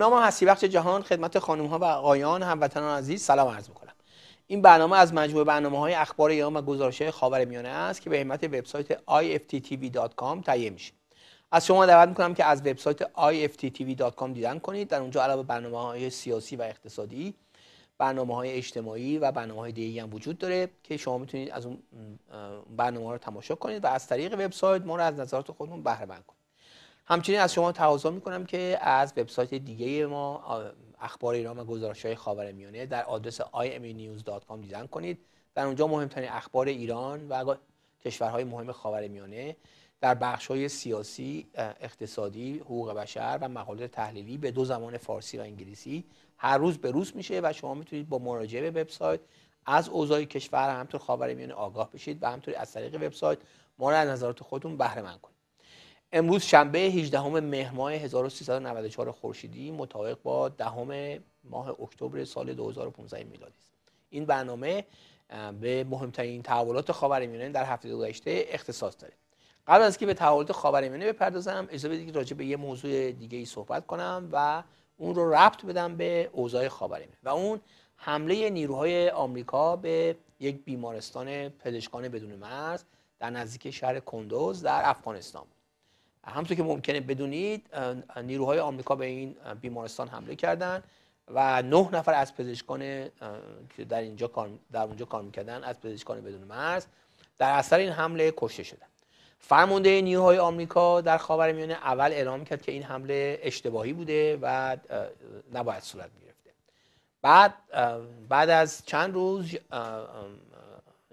نام هستی بخش جهان خدمت خانم ها و آقایان هموطنان عزیز سلام عرض میکنم این برنامه از مجموعه برنامه های اخبار ایام و گزارش های میانه است که به همت وبسایت iftttv.com تهیه میشه از شما دعوت میکنم که از وبسایت iftttv.com دیدن کنید در اونجا علاوه برنامه های سیاسی و اقتصادی برنامه های اجتماعی و برنامه های دیگه هم وجود داره که شما میتونید از اون برنامه ها رو تماشا کنید و از طریق وبسایت ما رو از نظرات خودمون بهره کنید همچنین از شما تقاضا میکنم که از وبسایت دیگه ما اخبار ایران و گزارش های میانه در آدرس imnews.com e دیدن کنید در اونجا مهمترین اخبار ایران و کشورهای مهم میانه در بخش های سیاسی، اقتصادی، حقوق بشر و مقالات تحلیلی به دو زمان فارسی و انگلیسی هر روز به روز میشه و شما میتونید با مراجعه به وبسایت از اوضاع کشور همطور میانه آگاه بشید و همطور از طریق وبسایت ما از نظرات خودتون بهره مند کنید. امروز شنبه 18 مهر ماه 1394 خورشیدی مطابق با دهم ماه اکتبر سال 2015 میلادی است این برنامه به مهمترین تحولات خاورمیانه در هفته گذشته اختصاص داره قبل از که به تحولات خاورمیانه بپردازم اجازه بدید راجع به یه موضوع دیگه ای صحبت کنم و اون رو ربط بدم به اوضاع خاورمیانه و اون حمله نیروهای آمریکا به یک بیمارستان پزشکان بدون مرز در نزدیک شهر کندوز در افغانستان بود همطور که ممکنه بدونید نیروهای آمریکا به این بیمارستان حمله کردن و نه نفر از پزشکان که در اینجا کار در اونجا کار میکردن از پزشکان بدون مرز در اثر این حمله کشته شدن فرمانده نیروهای آمریکا در خاورمیانه اول اعلام کرد که این حمله اشتباهی بوده و نباید صورت گرفته. بعد بعد از چند روز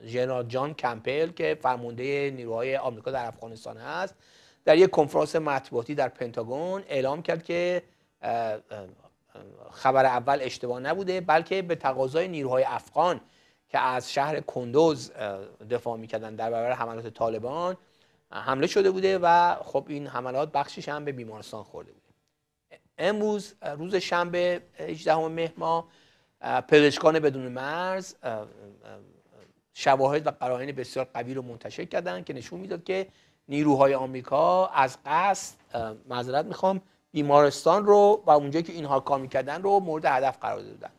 ژنرال جان کمپل که فرمانده نیروهای آمریکا در افغانستان است، در یک کنفرانس مطبوعاتی در پنتاگون اعلام کرد که خبر اول اشتباه نبوده بلکه به تقاضای نیروهای افغان که از شهر کندوز دفاع میکردن در برابر حملات طالبان حمله شده بوده و خب این حملات بخشیش هم به بیمارستان خورده بوده امروز روز شنبه 18 مهر ما پزشکان بدون مرز شواهد و قرائن بسیار قوی رو منتشر کردن که نشون میداد که نیروهای آمریکا از قصد معذرت میخوام بیمارستان رو و اونجا که اینها کار میکردن رو مورد هدف قرار دادن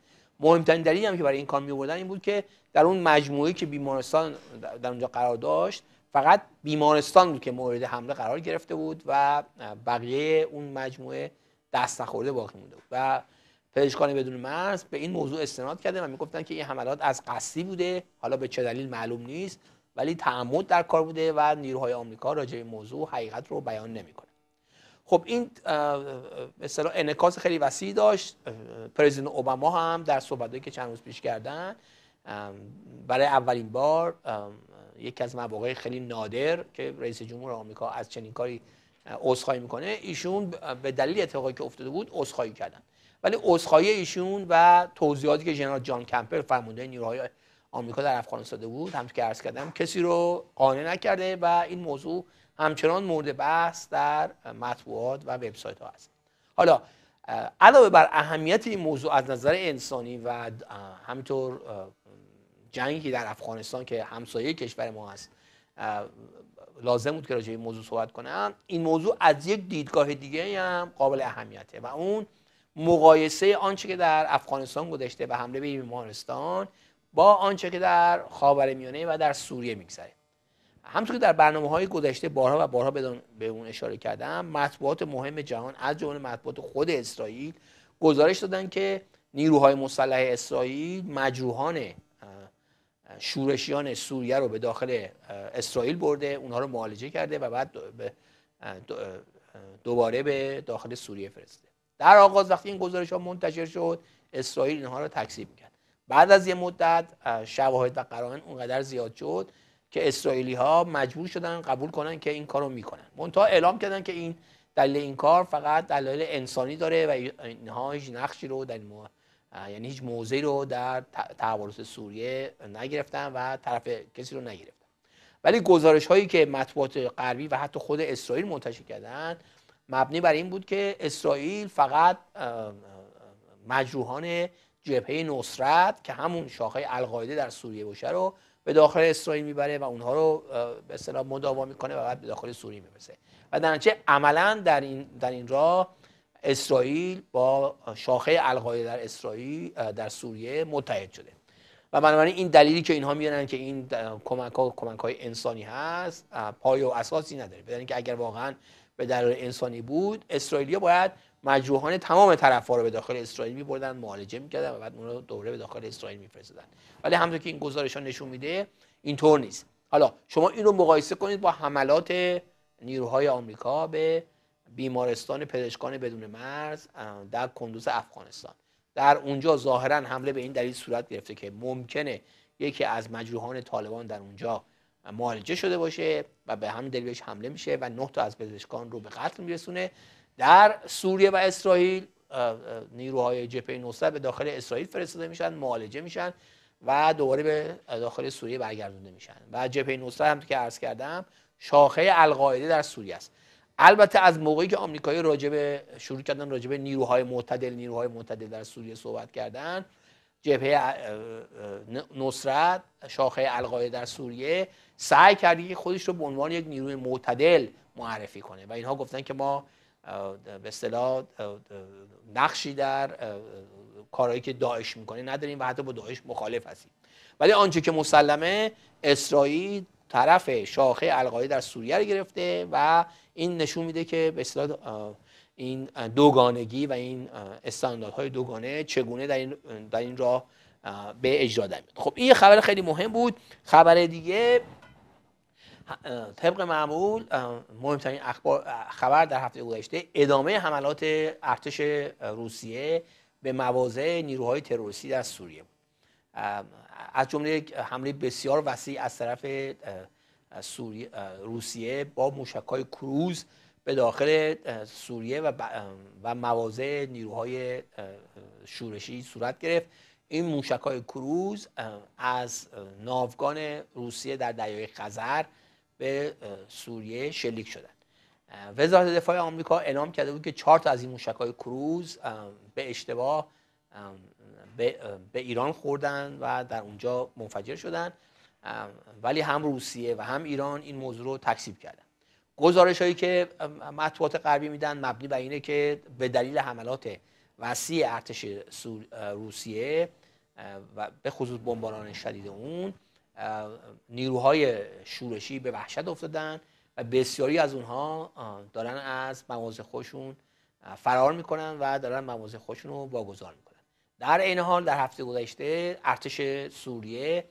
مهمترین دلیلی هم که برای این کار میوردن این بود که در اون مجموعه که بیمارستان در اونجا قرار داشت فقط بیمارستان بود که مورد حمله قرار گرفته بود و بقیه اون مجموعه دست نخورده باقی مونده بود و پزشکان بدون مرز به این موضوع استناد کرده و میگفتن که این حملات از قصدی بوده حالا به چه دلیل معلوم نیست ولی تعمد در کار بوده و نیروهای آمریکا راجع به موضوع حقیقت رو بیان نمیکنه خب این مثلا انعکاس خیلی وسیع داشت پرزیدنت اوباما هم در صحبتهایی که چند روز پیش کردن برای اولین بار یکی از مواقع خیلی نادر که رئیس جمهور آمریکا از چنین کاری عذرخواهی میکنه ایشون به دلیل اتفاقی که افتاده بود عذرخواهی کردن ولی عذرخواهی ایشون و توضیحاتی که جنرال جان کمپر فرمانده نیروهای آمریکا در افغانستان بود همچنین که عرض کردم کسی رو قانع نکرده و این موضوع همچنان مورد بحث در مطبوعات و وبسایت ها هست حالا علاوه بر اهمیت این موضوع از نظر انسانی و همینطور جنگی در افغانستان که همسایه کشور ما هست لازم بود که راجع این موضوع صحبت کنم این موضوع از یک دیدگاه دیگه هم قابل اهمیته و اون مقایسه آنچه که در افغانستان گذشته و حمله به بیمارستان با آنچه که در میانه و در سوریه میگذره همطور که در برنامه های گذشته بارها و بارها به اون اشاره کردم مطبوعات مهم جهان از جمله مطبوعات خود اسرائیل گزارش دادن که نیروهای مسلح اسرائیل مجروحان شورشیان سوریه رو به داخل اسرائیل برده اونها رو معالجه کرده و بعد دوباره به داخل سوریه فرسته در آغاز وقتی این گزارش ها منتشر شد اسرائیل اینها رو تکذیب کرد بعد از یه مدت شواهد و قرائن اونقدر زیاد شد که اسرائیلی ها مجبور شدن قبول کنن که این کارو میکنن منتها اعلام کردن که این دلیل این کار فقط دلایل انسانی داره و اینها هیچ نقشی رو در مو... یعنی هیچ موضعی رو در تعارض سوریه نگرفتن و طرف کسی رو نگرفتن ولی گزارش هایی که مطبوعات غربی و حتی خود اسرائیل منتشر کردن مبنی بر این بود که اسرائیل فقط مجروحان جبهه نصرت که همون شاخه القاعده در سوریه باشه رو به داخل اسرائیل میبره و اونها رو به اصطلاح مداوا میکنه و بعد به داخل سوریه میبره. و در نتیجه عملا در این در این راه اسرائیل با شاخه القاعده در اسرائیل در سوریه متحد شده و بنابراین این دلیلی که اینها میارن که این کمک ها کمک های انسانی هست پای و اساسی نداره بدن که اگر واقعا به دلیل انسانی بود اسرائیلیا باید مجروحان تمام طرفها رو به داخل اسرائیل میبردن معالجه می‌کردن و بعد اون رو دوره به داخل اسرائیل می‌فرستادن ولی همونطور که این گزارش ها نشون میده اینطور نیست حالا شما این رو مقایسه کنید با حملات نیروهای آمریکا به بیمارستان پزشکان بدون مرز در کندوز افغانستان در اونجا ظاهرا حمله به این دلیل صورت گرفته که ممکنه یکی از مجروحان طالبان در اونجا معالجه شده باشه و به همین دلیلش حمله میشه و نه تا از پزشکان رو به قتل میرسونه در سوریه و اسرائیل نیروهای جبهه نصرت به داخل اسرائیل فرستاده میشن معالجه میشن و دوباره به داخل سوریه برگردونده میشن و جبهه نصرت هم که عرض کردم شاخه القاعده در سوریه است البته از موقعی که آمریکایی راجب شروع کردن راجب نیروهای معتدل نیروهای معتدل در سوریه صحبت کردن جبهه نصرت شاخه القاعده در سوریه سعی کرده که خودش رو به عنوان یک نیروی معتدل معرفی کنه و اینها گفتن که ما به اصطلاح نقشی در کارهایی که داعش میکنه نداریم و حتی با داعش مخالف هستیم ولی آنچه که مسلمه اسرائیل طرف شاخه القاعده در سوریه رو گرفته و این نشون میده که به اصطلاح این دوگانگی و این استانداردهای دوگانه چگونه در این, در این راه به اجرا در خب این خبر خیلی مهم بود خبر دیگه طبق معمول مهمترین اخبار خبر در هفته گذشته ادامه حملات ارتش روسیه به مواضع نیروهای تروریستی در سوریه بود از جمله حمله بسیار وسیع از طرف روسیه با موشکهای کروز به داخل سوریه و, و مواضع نیروهای شورشی صورت گرفت این موشک کروز از ناوگان روسیه در دریای خزر به سوریه شلیک شدن وزارت دفاع آمریکا اعلام کرده بود که چهار تا از این موشک‌های کروز به اشتباه به ایران خوردن و در اونجا منفجر شدن ولی هم روسیه و هم ایران این موضوع رو تکذیب کردن گزارش هایی که مطبوعات غربی میدن مبنی بر اینه که به دلیل حملات وسیع ارتش روسیه و به خصوص بمباران شدید اون نیروهای شورشی به وحشت افتادن و بسیاری از اونها دارن از مواضع خودشون فرار میکنن و دارن مواضع خودشون رو واگذار میکنن در این حال در هفته گذشته ارتش سوریه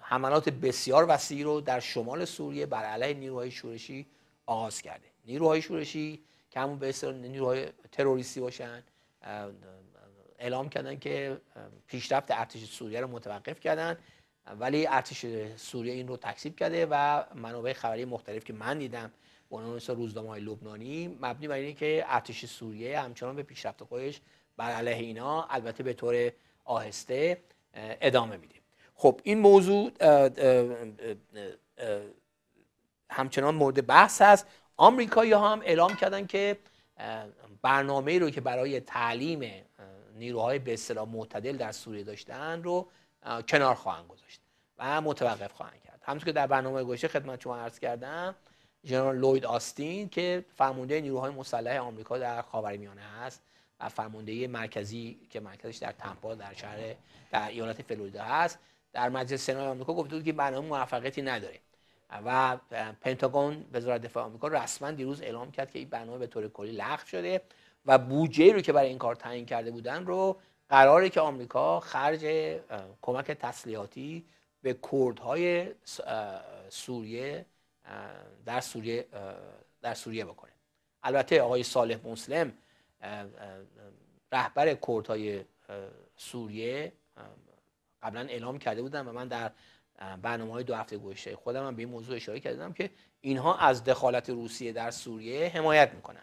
حملات بسیار وسیعی رو در شمال سوریه بر علیه نیروهای شورشی آغاز کرده نیروهای شورشی که همون به نیروهای تروریستی باشن اعلام کردن که پیشرفت ارتش سوریه رو متوقف کردن ولی ارتش سوریه این رو تکذیب کرده و منابع خبری مختلف که من دیدم به عنوان مثل روزنامه های لبنانی مبنی بر اینه که ارتش سوریه همچنان به پیشرفت خودش بر علیه اینا البته به طور آهسته ادامه میده خب این موضوع همچنان مورد بحث هست آمریکایی ها هم اعلام کردن که برنامه رو که برای تعلیم نیروهای به اصطلاح معتدل در سوریه داشتن رو کنار خواهند گذاشت و متوقف خواهند کرد همونطور که در برنامه گوشه خدمت شما عرض کردم جنرال لوید آستین که فرمانده نیروهای مسلح آمریکا در خاورمیانه است و فرمانده مرکزی که مرکزش در تمپا در شهر در ایالت فلوریدا است. در مجلس سنای آمریکا گفته بود که برنامه موفقیتی نداره و پنتاگون وزارت دفاع آمریکا رسما دیروز اعلام کرد که این برنامه به طور کلی لغو شده و بودجه رو که برای این کار تعیین کرده بودن رو قراره که آمریکا خرج کمک تسلیحاتی به کردهای سوریه در سوریه در سوریه بکنه البته آقای صالح مسلم رهبر کردهای سوریه قبلا اعلام کرده بودن و من در برنامه های دو هفته گذشته خودم هم به این موضوع اشاره کردم که اینها از دخالت روسیه در سوریه حمایت میکنن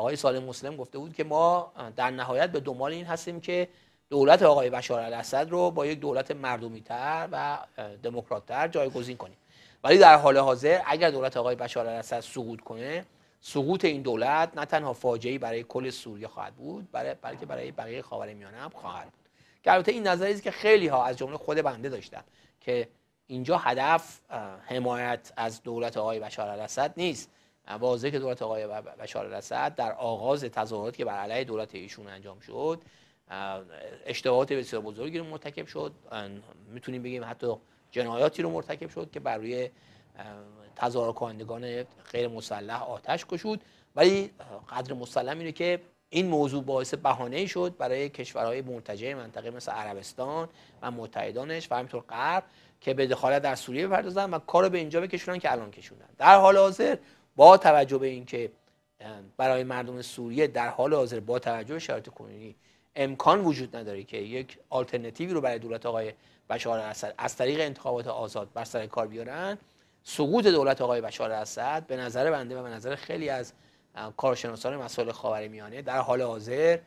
آقای سالم مسلم گفته بود که ما در نهایت به دنبال این هستیم که دولت آقای بشار الاسد رو با یک دولت مردمی تر و دموکرات تر جایگزین کنیم ولی در حال حاضر اگر دولت آقای بشار الاسد سقوط کنه سقوط این دولت نه تنها فاجعه‌ای برای کل سوریه خواهد بود بلکه برای بقیه خاورمیانه هم خواهد بود که البته این نظری است که خیلی ها از جمله خود بنده داشتم که اینجا هدف حمایت از دولت آقای بشار الاسد نیست واضحه که دولت آقای بشار الاسد در آغاز تظاهراتی که بر علیه دولت ایشون انجام شد اشتباهات بسیار بزرگی رو مرتکب شد میتونیم بگیم حتی جنایاتی رو مرتکب شد که بر روی تظاهر کنندگان غیر مسلح آتش کشود ولی قدر مسلم اینه که این موضوع باعث بهانه شد برای کشورهای مرتجع منطقه مثل عربستان و متحدانش و همینطور غرب که به دخالت در سوریه بپردازن و کار به اینجا بکشونن که الان کشوندن در حال حاضر با توجه به اینکه برای مردم سوریه در حال حاضر با توجه به شرایط کنونی امکان وجود نداره که یک آلترنتیوی رو برای دولت آقای بشار اسد از طریق انتخابات آزاد بر سر کار بیارن سقوط دولت آقای بشار اسد به نظر بنده و به نظر خیلی از کارشناسان مسائل خاورمیانه در حال حاضر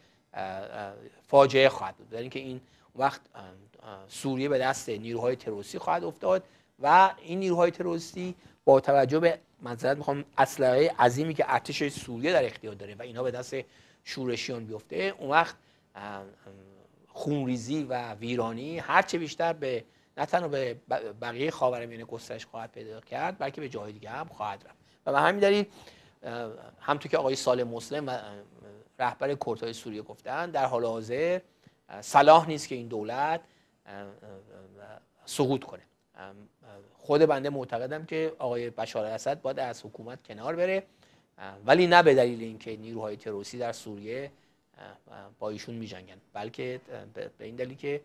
فاجعه خواهد بود در اینکه این وقت سوریه به دست نیروهای تروریستی خواهد افتاد و این نیروهای تروریستی با توجه به منظرت میخوام اسلحه عظیمی که ارتش سوریه در اختیار داره و اینا به دست شورشیان بیفته اون وقت خونریزی و ویرانی چه بیشتر به نه تنها به بقیه خاورمیانه گسترش خواهد پیدا کرد بلکه به جای دیگه هم خواهد رفت و به همین دلیل همطور که آقای سال مسلم و رهبر کردهای سوریه گفتن در حال حاضر صلاح نیست که این دولت سقوط کنه خود بنده معتقدم که آقای بشار اسد باید از حکومت کنار بره ولی نه به دلیل اینکه نیروهای تروریستی در سوریه با ایشون میجنگن بلکه به این دلیل که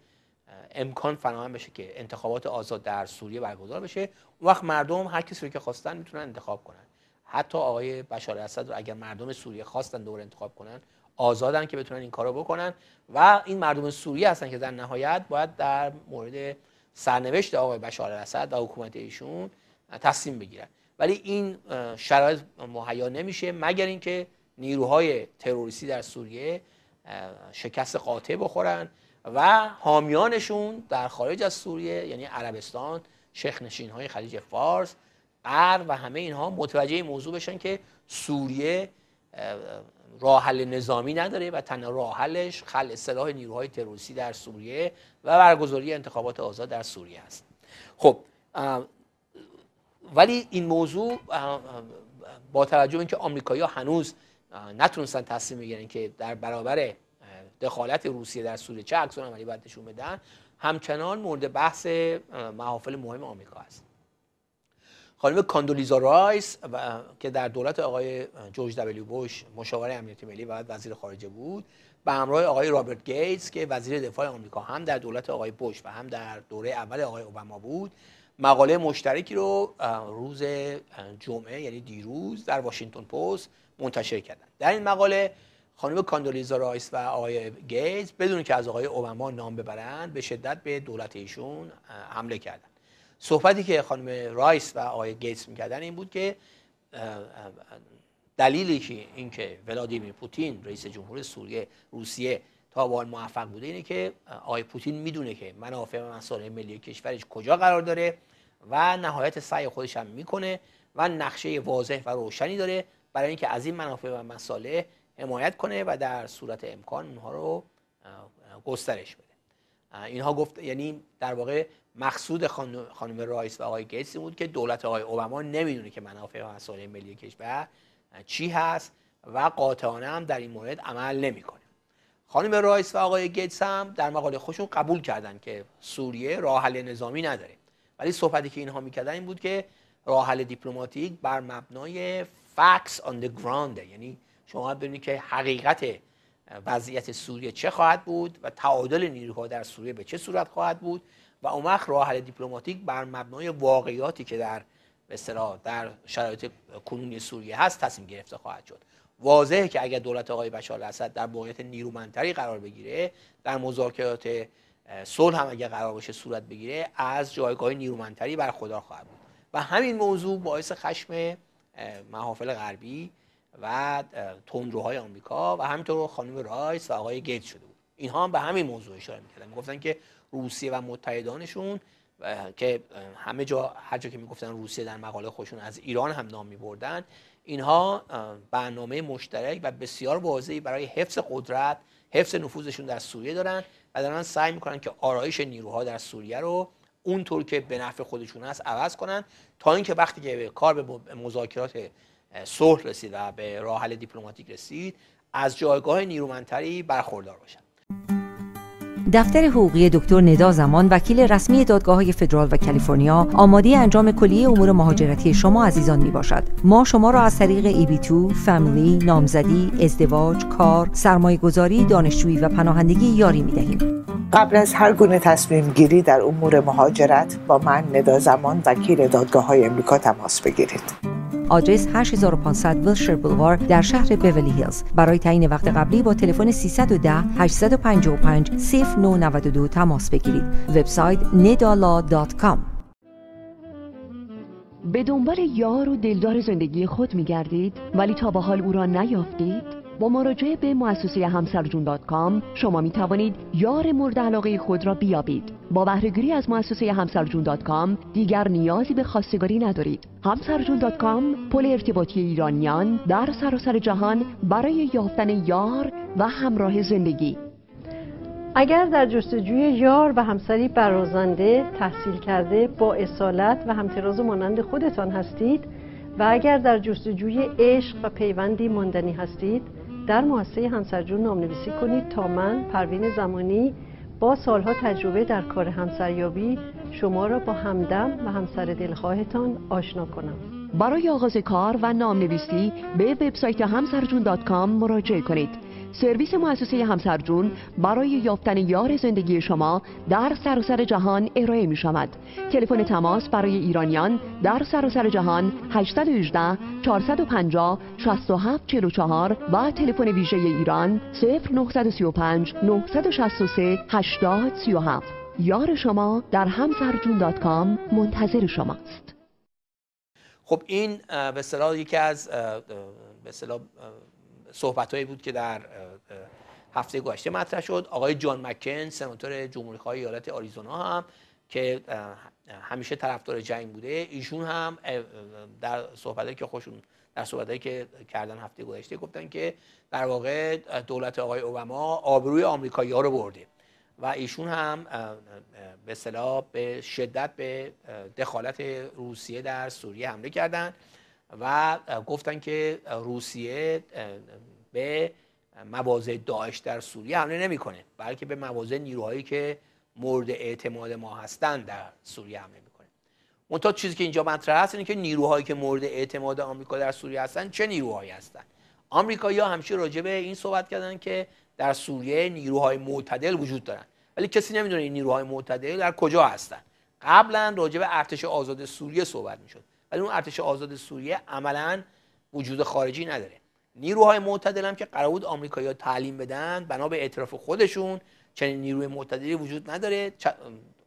امکان فراهم بشه که انتخابات آزاد در سوریه برگزار بشه اون وقت مردم هر کسی رو که خواستن میتونن انتخاب کنن حتی آقای بشار اسد رو اگر مردم سوریه خواستن دور انتخاب کنن آزادن که بتونن این کارو بکنن و این مردم سوریه هستن که در نهایت باید در مورد سرنوشت آقای بشار الاسد و حکومت ایشون تصمیم بگیرن ولی این شرایط مهیا نمیشه مگر اینکه نیروهای تروریستی در سوریه شکست قاطع بخورن و حامیانشون در خارج از سوریه یعنی عربستان شیخ نشین های خلیج فارس غرب و همه اینها متوجه این موضوع بشن که سوریه راه نظامی نداره و تنها راه خل اصلاح نیروهای تروریستی در سوریه و برگزاری انتخابات آزاد در سوریه است خب ولی این موضوع با توجه به اینکه آمریکایی‌ها هنوز نتونستن تصمیم بگیرن که در برابر دخالت روسیه در سوریه چه عکس‌العملی عملی باید نشون بدن همچنان مورد بحث محافل مهم آمریکا است خانم کاندولیزا رایس و که در دولت آقای جورج دبلیو بوش مشاور امنیتی ملی و وزیر خارجه بود به همراه آقای رابرت گیتس که وزیر دفاع آمریکا هم در دولت آقای بوش و هم در دوره اول آقای اوباما بود مقاله مشترکی رو روز جمعه یعنی دیروز در واشنگتن پست منتشر کردند در این مقاله خانم کاندولیزا رایس و آقای گیتس بدون که از آقای اوباما نام ببرند به شدت به دولت ایشون حمله کردند صحبتی که خانم رایس و آقای گیتس میکردن این بود که دلیلی که اینکه ولادیمیر پوتین رئیس جمهور سوریه روسیه تا به موفق بوده اینه که آقای پوتین میدونه که منافع و مسائل ملی کشورش کجا قرار داره و نهایت سعی خودش هم میکنه و نقشه واضح و روشنی داره برای اینکه از این منافع و مسائل حمایت کنه و در صورت امکان اونها رو گسترش بده اینها گفت یعنی در واقع مقصود خانم رایس و آقای گیتس بود که دولت آقای اوباما نمیدونه که منافع و مسائل ملی کشور چی هست و قاطعانه هم در این مورد عمل نمیکنه خانم رایس و آقای گیتس هم در مقاله خودشون قبول کردن که سوریه راه حل نظامی نداره ولی صحبتی که اینها میکردن این بود که راه حل دیپلماتیک بر مبنای فکس آن دی گراند یعنی شما ببینید که حقیقت وضعیت سوریه چه خواهد بود و تعادل نیروها در سوریه به چه صورت خواهد بود و اون وقت راه دیپلماتیک بر مبنای واقعیاتی که در به در شرایط کنونی سوریه هست تصمیم گرفته خواهد شد واضحه که اگر دولت آقای بشار الاسد در موقعیت نیرومندتری قرار بگیره در مذاکرات صلح هم اگر قرار باشه صورت بگیره از جایگاه نیرومندتری برخوردار خواهد بود و همین موضوع باعث خشم محافل غربی و تندروهای آمریکا و همینطور خانم رایس و آقای گیت شده بود اینها هم به همین موضوع اشاره میکردن گفتن که روسیه و متحدانشون که همه جا هر جا که میگفتن روسیه در مقاله خودشون از ایران هم نام میبردن اینها برنامه مشترک و بسیار واضحی برای حفظ قدرت حفظ نفوذشون در سوریه دارن و دارن سعی میکنن که آرایش نیروها در سوریه رو اونطور که به نفع خودشون هست عوض کنن تا اینکه وقتی که به کار به مذاکرات صلح رسید و به راه حل دیپلماتیک رسید از جایگاه نیرومندتری برخوردار باشن دفتر حقوقی دکتر ندا زمان وکیل رسمی دادگاه های فدرال و کالیفرنیا آماده انجام کلیه امور مهاجرتی شما عزیزان می باشد ما شما را از طریق ای بی فامیلی، نامزدی، ازدواج، کار، سرمایه گذاری، دانشجویی و پناهندگی یاری می دهیم. قبل از هر گونه تصمیم گیری در امور مهاجرت با من ندا زمان وکیل دادگاه های امریکا تماس بگیرید. آدرس 8500 ویلشر بلوار در شهر بیولی هیلز برای تعیین وقت قبلی با تلفن 310 855 0992 تماس بگیرید وبسایت nedala.com به دنبال یار و دلدار زندگی خود میگردید ولی تا به حال او را نیافتید با مراجعه به مؤسسه همسرجون شما می توانید یار مورد علاقه خود را بیابید با بهرهگیری از مؤسسه همسرجون دات دیگر نیازی به خواستگاری ندارید همسرجون دات کام پل ارتباطی ایرانیان در سراسر جهان برای یافتن یار و همراه زندگی اگر در جستجوی یار و همسری برازنده، تحصیل کرده، با اصالت و همتراز مانند خودتان هستید و اگر در جستجوی عشق و پیوندی ماندنی هستید در مؤسسه همسرجون نامنویسی کنید تا من پروین زمانی با سالها تجربه در کار همسریابی شما را با همدم و همسر دلخواهتان آشنا کنم برای آغاز کار و نامنویسی به وبسایت همسرجون مراجعه کنید سرویس مؤسسه همسرجون برای یافتن یار زندگی شما در سراسر جهان ارائه می شود تلفن تماس برای ایرانیان در سراسر جهان 818 450 6744 و تلفن ویژه ایران 0935 963 8037 یار شما در همسرجون دات کام منتظر شماست خب این به صلاح یکی از به هایی بود که در هفته گذشته مطرح شد آقای جان مکن سناتور جمهوری خواهی ایالت آریزونا هم که همیشه طرفدار جنگ بوده ایشون هم در صحبتایی که خوشون در صحبتایی که کردن هفته گذشته گفتن که در واقع دولت آقای اوباما آبروی ها رو برده و ایشون هم به اصطلاح به شدت به دخالت روسیه در سوریه حمله کردند و گفتن که روسیه به مواضع داعش در سوریه حمله نمیکنه بلکه به مواضع نیروهایی که مورد اعتماد ما هستند در سوریه حمله میکنه منتها چیزی که اینجا مطرح هست اینه که نیروهایی که مورد اعتماد آمریکا در سوریه هستند چه نیروهایی هستند آمریکایی‌ها همیشه راجع به این صحبت کردن که در سوریه نیروهای معتدل وجود دارن ولی کسی نمیدونه این نیروهای معتدل در کجا هستند؟ قبلا راجع به ارتش آزاد سوریه صحبت میشد ولی اون ارتش آزاد سوریه عملا وجود خارجی نداره نیروهای معتدل هم که قرار بود آمریکایی‌ها تعلیم بدن بنا به اعتراف خودشون چنین نیروی معتدلی وجود نداره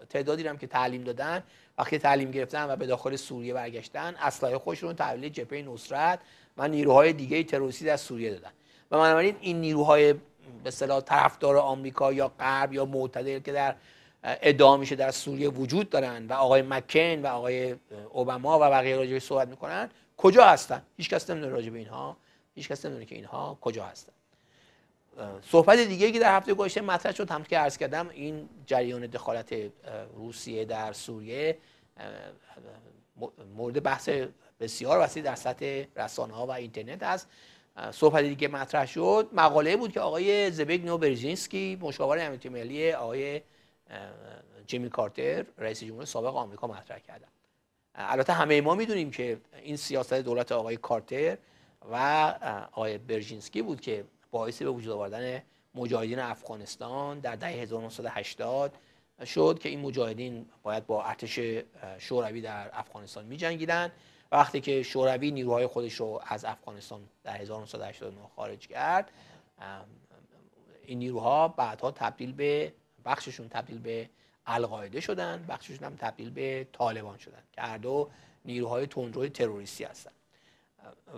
تعدادی هم که تعلیم دادن وقتی تعلیم گرفتن و به داخل سوریه برگشتن اسلحه خودشون تحویل جبهه نصرت و نیروهای دیگه تروریستی در سوریه دادن و بنابراین این نیروهای به اصطلاح طرفدار آمریکا یا غرب یا معتدل که در ادعا میشه در سوریه وجود دارن و آقای مکن و آقای اوباما و بقیه راجع به صحبت میکنن کجا هستن هیچ کس نمیدونه راجع به اینها هیچ کس نمیدونه که اینها کجا هستن صحبت دیگه که در هفته گذشته مطرح شد هم که عرض کردم این جریان دخالت روسیه در سوریه مورد بحث بسیار وسیع در سطح رسانه ها و اینترنت است صحبت دیگه مطرح شد مقاله بود که آقای زبگ نو مشاور امنیت ملی آقای جیمی کارتر رئیس جمهور سابق آمریکا مطرح کردن البته همه ما میدونیم که این سیاست دولت آقای کارتر و آقای برژینسکی بود که باعث به وجود آوردن مجاهدین افغانستان در دهه 1980 شد که این مجاهدین باید با ارتش شوروی در افغانستان میجنگیدن وقتی که شوروی نیروهای خودش رو از افغانستان در 1989 خارج کرد این نیروها بعدها تبدیل به بخششون تبدیل به القاعده شدن بخششون هم تبدیل به طالبان شدن که هر دو نیروهای تندروی تروریستی هستن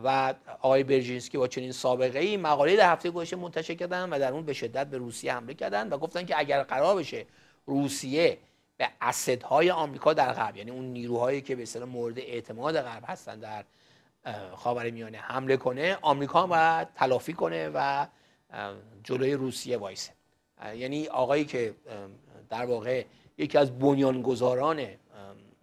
و آقای برژینسکی با چنین سابقه ای مقاله در هفته گذشته منتشر کردن و در اون به شدت به روسیه حمله کردن و گفتن که اگر قرار بشه روسیه به اسدهای آمریکا در غرب یعنی اون نیروهایی که به اصطلاح مورد اعتماد غرب هستن در میانه حمله کنه آمریکا باید تلافی کنه و جلوی روسیه وایسه یعنی آقایی که در واقع یکی از بنیانگذاران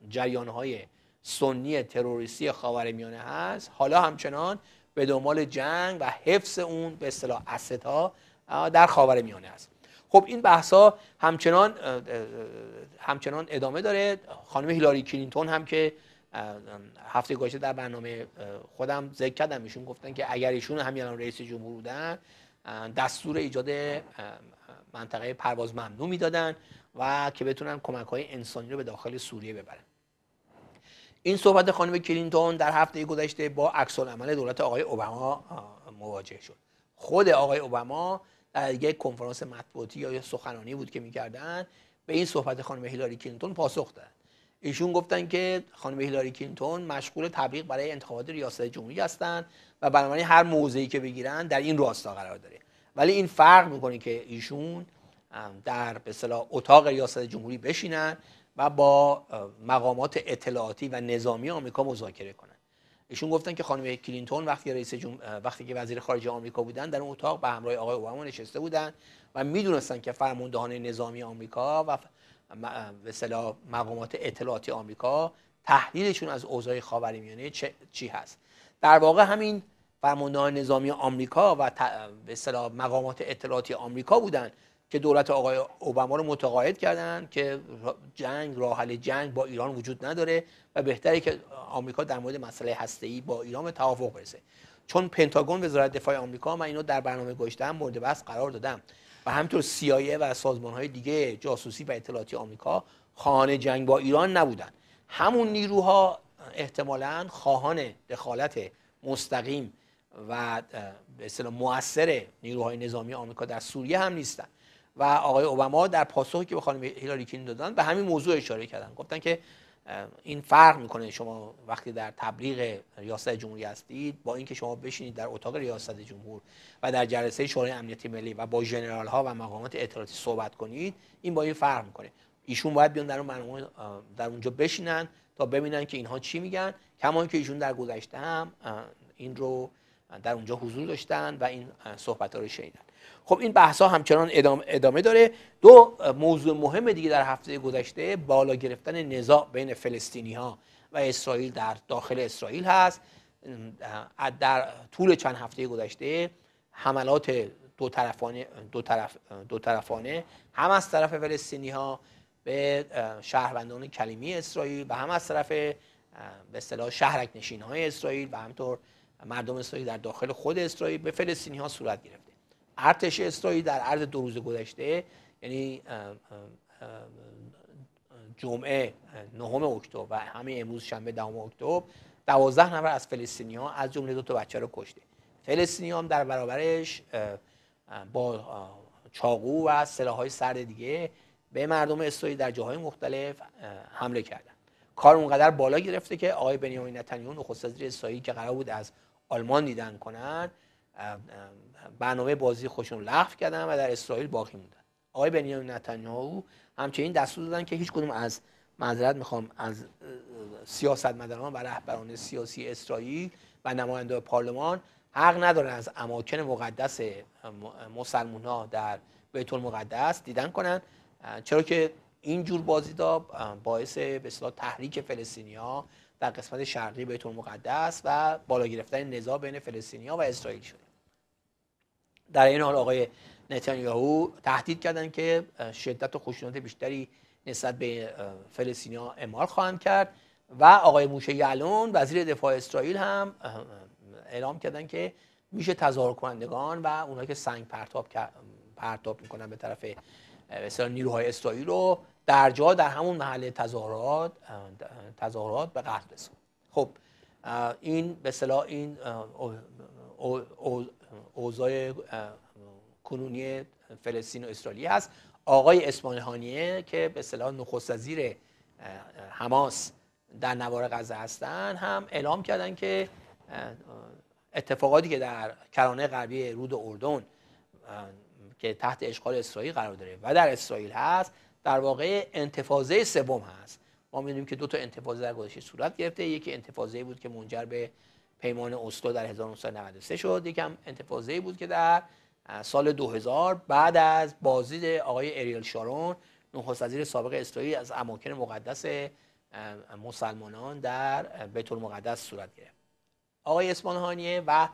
جریانهای سنی تروریستی خاورمیانه هست حالا همچنان به دنبال جنگ و حفظ اون به اصطلاح اسدها در خاورمیانه است خب این بحث همچنان همچنان ادامه داره خانم هیلاری کلینتون هم که هفته گذشته در برنامه خودم ذکر کردم ایشون گفتن که اگر ایشون همین الان رئیس جمهور بودن دستور ایجاد منطقه پرواز ممنوع میدادن و که بتونن کمک های انسانی رو به داخل سوریه ببرن این صحبت خانم کلینتون در هفته گذشته با عکس عمل دولت آقای اوباما مواجه شد خود آقای اوباما در یک کنفرانس مطبوعاتی یا سخنرانی بود که میکردن به این صحبت خانم هیلاری کلینتون پاسخ دادن ایشون گفتن که خانم هیلاری کلینتون مشغول تبلیغ برای انتخابات ریاست جمهوری هستند و بنابراین هر موضعی که بگیرن در این راستا قرار داره ولی این فرق میکنه که ایشون در به اتاق ریاست جمهوری بشینن و با مقامات اطلاعاتی و نظامی آمریکا مذاکره کنن ایشون گفتن که خانم کلینتون وقتی رئیس وقتی که وزیر خارجه آمریکا بودن در اون اتاق به همراه آقای اوباما نشسته بودن و میدونستن که فرماندهان نظامی آمریکا و به صلاح مقامات اطلاعاتی آمریکا تحلیلشون از اوضاع خاورمیانه میانه چی هست در واقع همین فرماندهان نظامی آمریکا و به مقامات اطلاعاتی آمریکا بودند که دولت آقای اوباما رو متقاعد کردند که جنگ راه حل جنگ با ایران وجود نداره و بهتره که آمریکا در مورد مسئله هسته‌ای با ایران به توافق برسه چون پنتاگون وزارت دفاع آمریکا من اینو در برنامه گذاشتم مورد بحث قرار دادم و همینطور CIA و سازمان‌های دیگه جاسوسی و اطلاعاتی آمریکا خواهان جنگ با ایران نبودن همون نیروها احتمالا خواهان دخالت مستقیم و به اصطلاح موثر نیروهای نظامی آمریکا در سوریه هم نیستن و آقای اوباما در پاسخی که به خانم هیلاری کلینتون دادن به همین موضوع اشاره کردن گفتن که این فرق میکنه شما وقتی در تبلیغ ریاست جمهوری هستید با اینکه شما بشینید در اتاق ریاست جمهور و در جلسه شورای امنیتی ملی و با ژنرال ها و مقامات اطلاعاتی صحبت کنید این با این فرق میکنه ایشون باید بیان در اون در اونجا بشینن تا ببینن که اینها چی میگن کما که ایشون در گذشته هم این رو در اونجا حضور داشتن و این صحبت ها رو شنیدن خب این بحث ها همچنان ادامه داره دو موضوع مهم دیگه در هفته گذشته بالا گرفتن نزاع بین فلسطینی ها و اسرائیل در داخل اسرائیل هست در طول چند هفته گذشته حملات دو طرفانه دو, طرف دو طرفانه هم از طرف فلسطینی ها به شهروندان کلیمی اسرائیل و هم از طرف به اصطلاح شهرک نشین های اسرائیل و همطور مردم اسرائیل در داخل خود اسرائیل به فلسطینی ها صورت گرفته ارتش اسرائیل در عرض دو روز گذشته یعنی جمعه نهم اکتبر و همین امروز شنبه دهم اکتبر دوازده نفر از فلسطینی ها از جمله دو تا بچه رو کشته فلسطینی هم در برابرش با چاقو و سلاح های سرد دیگه به مردم اسرائیل در جاهای مختلف حمله کردن کار اونقدر بالا گرفته که آقای بنیامین نتانیاهو نخست وزیر اسرائیل که قرار بود از آلمان دیدن کنن برنامه بازی خودشون لغو کردن و در اسرائیل باقی موندن آقای بنیامین نتانیاهو همچنین دستور دادن که هیچ کدوم از معذرت میخوام از سیاست سیاستمداران و رهبران سیاسی اسرائیل و نماینده پارلمان حق ندارن از اماکن مقدس مسلمان ها در بیت المقدس دیدن کنن چرا که این جور دا باعث به تحریک فلسطینی ها در قسمت شرقی بیت المقدس و بالا گرفتن نزاع بین فلسطینیا و اسرائیل شده در این حال آقای نتانیاهو تهدید کردن که شدت و خشونت بیشتری نسبت به فلسطینیا اعمال خواهند کرد و آقای موشه یعلون وزیر دفاع اسرائیل هم اعلام کردن که میشه تظاهر کنندگان و اونایی که سنگ پرتاب پرتاب میکنن به طرف مثلا نیروهای اسرائیل رو در جا در همون محل تظاهرات تظاهرات به قتل رسون خب این به صلاح این اوضاع کنونی فلسطین و اسرائیلی هست آقای اسمانهانیه که به صلاح نخست وزیر حماس در نوار غزه هستن هم اعلام کردن که اتفاقاتی که در کرانه غربی رود اردن که تحت اشغال اسرائیل قرار داره و در اسرائیل هست در واقع انتفاضه سوم هست ما میدونیم که دو تا انتفاضه در گذشته صورت گرفته یکی انتفاضه بود که منجر به پیمان اسلو در 1993 شد یکم انتفاضه بود که در سال 2000 بعد از بازدید آقای اریل شارون نخست وزیر سابق اسرائیل از اماکن مقدس مسلمانان در بیت المقدس صورت گرفت آقای اسمانهانیه و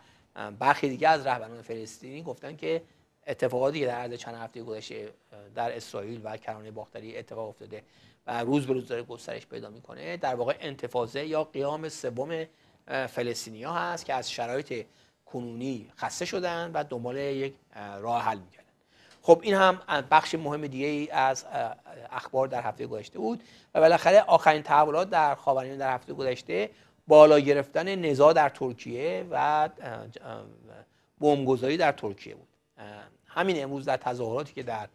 برخی دیگه از رهبران فلسطینی گفتن که اتفاقاتی که در عرض چند هفته گذشته در اسرائیل و کرانه باختری اتفاق افتاده و روز به روز داره گسترش پیدا میکنه در واقع انتفاضه یا قیام سوم فلسطینیا هست که از شرایط کنونی خسته شدن و دنبال یک راه حل میکردن خب این هم بخش مهم دیگه ای از اخبار در هفته گذشته بود و بالاخره آخرین تحولات در خاورمیانه در هفته گذشته بالا گرفتن نزاع در ترکیه و بمبگذاری در ترکیه بود همین امروز در تظاهراتی که در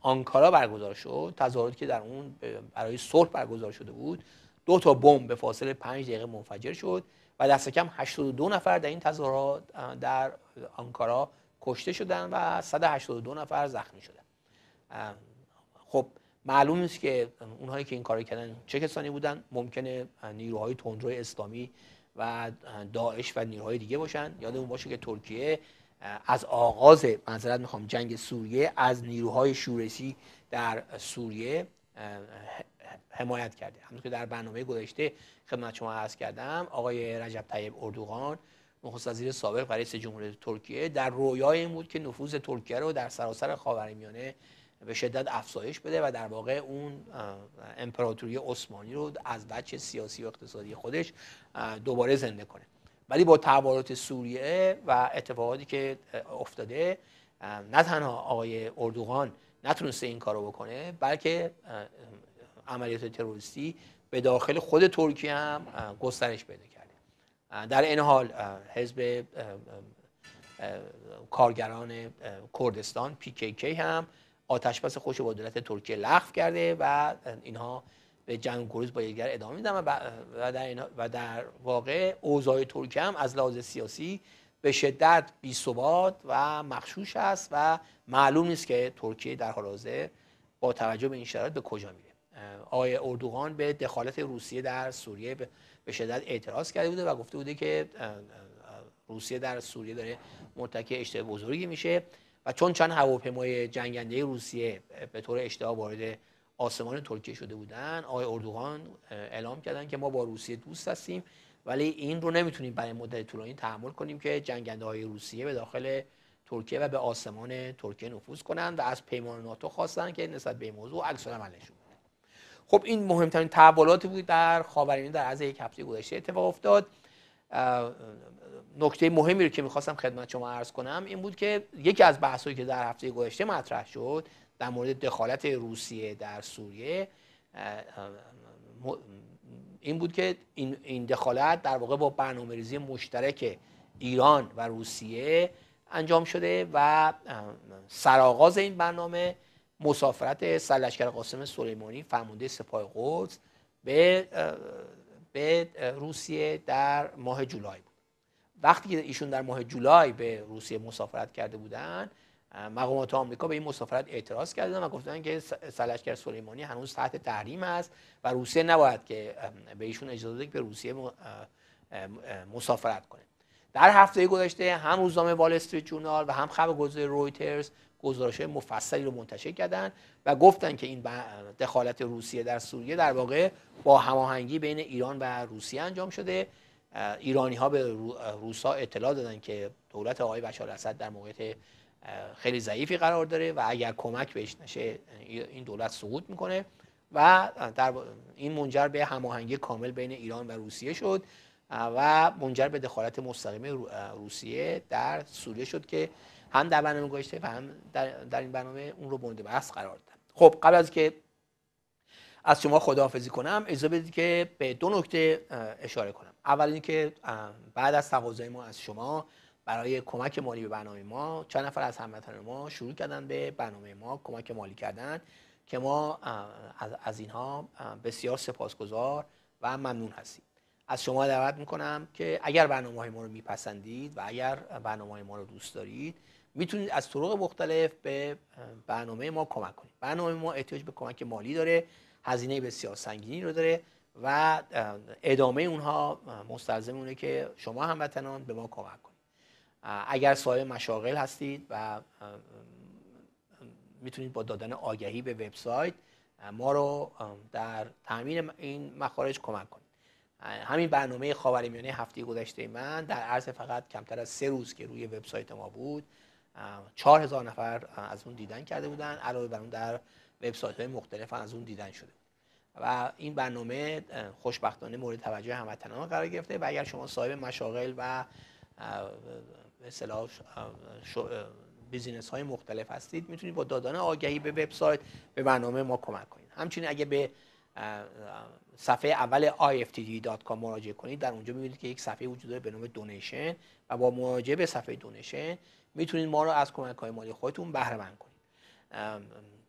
آنکارا برگزار شد تظاهراتی که در اون برای صلح برگزار شده بود دو تا بمب به فاصله 5 دقیقه منفجر شد و دست کم 82 نفر در این تظاهرات در آنکارا کشته شدن و 182 نفر زخمی شدن خب معلوم نیست که اونهایی که این کار کردن چه کسانی بودن ممکنه نیروهای تندروی اسلامی و داعش و نیروهای دیگه باشن یادمون باشه که ترکیه از آغاز منظرت میخوام جنگ سوریه از نیروهای شورشی در سوریه حمایت کرده همونطور که در برنامه گذشته خدمت شما عرض کردم آقای رجب طیب اردوغان نخست وزیر سابق و رئیس جمهوری ترکیه در رویای این بود که نفوذ ترکیه رو در سراسر خاورمیانه به شدت افزایش بده و در واقع اون امپراتوری عثمانی رو از بچه سیاسی و اقتصادی خودش دوباره زنده کنه ولی با تحولات سوریه و اتفاقاتی که افتاده نه تنها آقای اردوغان نتونسته این کارو بکنه بلکه عملیات تروریستی به داخل خود ترکیه هم گسترش پیدا کرده در این حال حزب کارگران کردستان PKK هم آتش خوش با دولت ترکیه لغو کرده و اینها به جنگ کروز با یکدیگر ادامه میدن و در, و در واقع اوضاع ترکیه هم از لحاظ سیاسی به شدت بی ثبات و مخشوش است و معلوم نیست که ترکیه در حال حاضر با توجه به این شرایط به کجا میره آقای اردوغان به دخالت روسیه در سوریه به شدت اعتراض کرده بوده و گفته بوده که روسیه در سوریه داره مرتکب اشتباه بزرگی میشه و چون چند هواپیمای جنگنده روسیه به طور اشتباه وارد آسمان ترکیه شده بودن آقای اردوغان اعلام کردن که ما با روسیه دوست هستیم ولی این رو نمیتونیم برای مدت طولانی تحمل کنیم که جنگنده های روسیه به داخل ترکیه و به آسمان ترکیه نفوذ کنند و از پیمان ناتو خواستن که نسبت به این موضوع عکس العمل نشون خب این مهمترین تحولاتی بود در خاورمیانه در از یک هفته گذشته اتفاق افتاد نکته مهمی رو که میخواستم خدمت شما عرض کنم این بود که یکی از بحثایی که در هفته گذشته مطرح شد در مورد دخالت روسیه در سوریه این بود که این دخالت در واقع با برنامه ریزی مشترک ایران و روسیه انجام شده و سرآغاز این برنامه مسافرت سرلشکر قاسم سلیمانی فرمانده سپاه قدس به به روسیه در ماه جولای بود وقتی که ایشون در ماه جولای به روسیه مسافرت کرده بودند مقامات آمریکا به این مسافرت اعتراض کردن و گفتن که سلشکر سلیمانی هنوز تحت تحریم است و روسیه نباید که به ایشون اجازه بده که به روسیه مسافرت کنه در هفته گذشته هم روزنامه وال استریت جورنال و هم خبرگزاری رویترز گزارش مفصلی رو منتشر کردن و گفتن که این دخالت روسیه در سوریه در واقع با هماهنگی بین ایران و روسیه انجام شده ایرانی ها به روسا اطلاع دادن که دولت آقای بشار اسد در موقعیت خیلی ضعیفی قرار داره و اگر کمک بهش نشه یعنی این دولت سقوط میکنه و در این منجر به هماهنگی کامل بین ایران و روسیه شد و منجر به دخالت مستقیم روسیه در سوریه شد که هم در برنامه گذاشته و هم در, این برنامه اون رو بنده بحث قرار داد خب قبل از که از شما خداحافظی کنم اجازه بدید که به دو نکته اشاره کنم اول اینکه بعد از تقاضای ما از شما برای کمک مالی به برنامه ما چند نفر از هموطنان ما شروع کردن به برنامه ما کمک مالی کردن که ما از اینها بسیار سپاسگزار و ممنون هستیم از شما دعوت میکنم که اگر برنامه ما رو میپسندید و اگر برنامه ما رو دوست دارید میتونید از طرق مختلف به برنامه ما کمک کنید برنامه ما احتیاج به کمک مالی داره هزینه بسیار سنگینی رو داره و ادامه اونها مستلزم اونه که شما هموطنان به ما کمک کنید اگر صاحب مشاغل هستید و میتونید با دادن آگهی به وبسایت ما رو در تامین این مخارج کمک کنید همین برنامه خاورمیانه هفته گذشته من در عرض فقط کمتر از سه روز که روی وبسایت ما بود چهار هزار نفر از اون دیدن کرده بودن علاوه بر اون در وبسایت های مختلف از اون دیدن شده و این برنامه خوشبختانه مورد توجه هموطنان قرار گرفته و اگر شما صاحب مشاغل و به بیزینس های مختلف هستید میتونید با دادن آگهی به وبسایت به برنامه ما کمک کنید همچنین اگه به صفحه اول iftd.com مراجعه کنید در اونجا میبینید که یک صفحه وجود داره به نام دونیشن و با مراجعه به صفحه دونیشن میتونید ما رو از کمک های مالی خودتون بهره مند کنید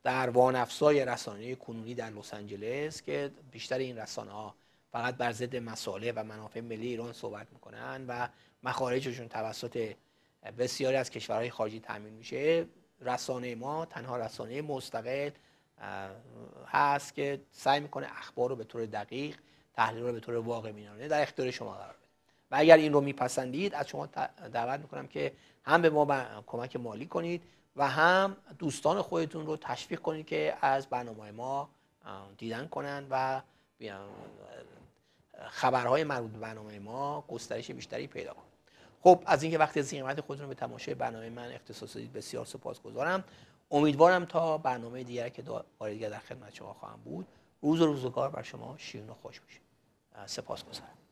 در وانفسای رسانه کنونی در لس آنجلس که بیشتر این رسانه ها فقط بر ضد مساله و منافع ملی ایران صحبت میکنن و مخارجشون توسط بسیاری از کشورهای خارجی تامین میشه رسانه ما تنها رسانه مستقل هست که سعی میکنه اخبار رو به طور دقیق تحلیل رو به طور واقع بینانه در اختیار شما قرار بده و اگر این رو میپسندید از شما دعوت میکنم که هم به ما کمک مالی کنید و هم دوستان خودتون رو تشویق کنید که از برنامه ما دیدن کنند و خبرهای مربوط به برنامه ما گسترش بیشتری پیدا کنند خب از اینکه وقتی از خود خودتون به تماشای برنامه من اختصاص دادید بسیار گذارم امیدوارم تا برنامه دیگر که دیگر در خدمت شما خواهم بود روز و روزگار بر شما شیرین و خوش سپاس سپاسگزارم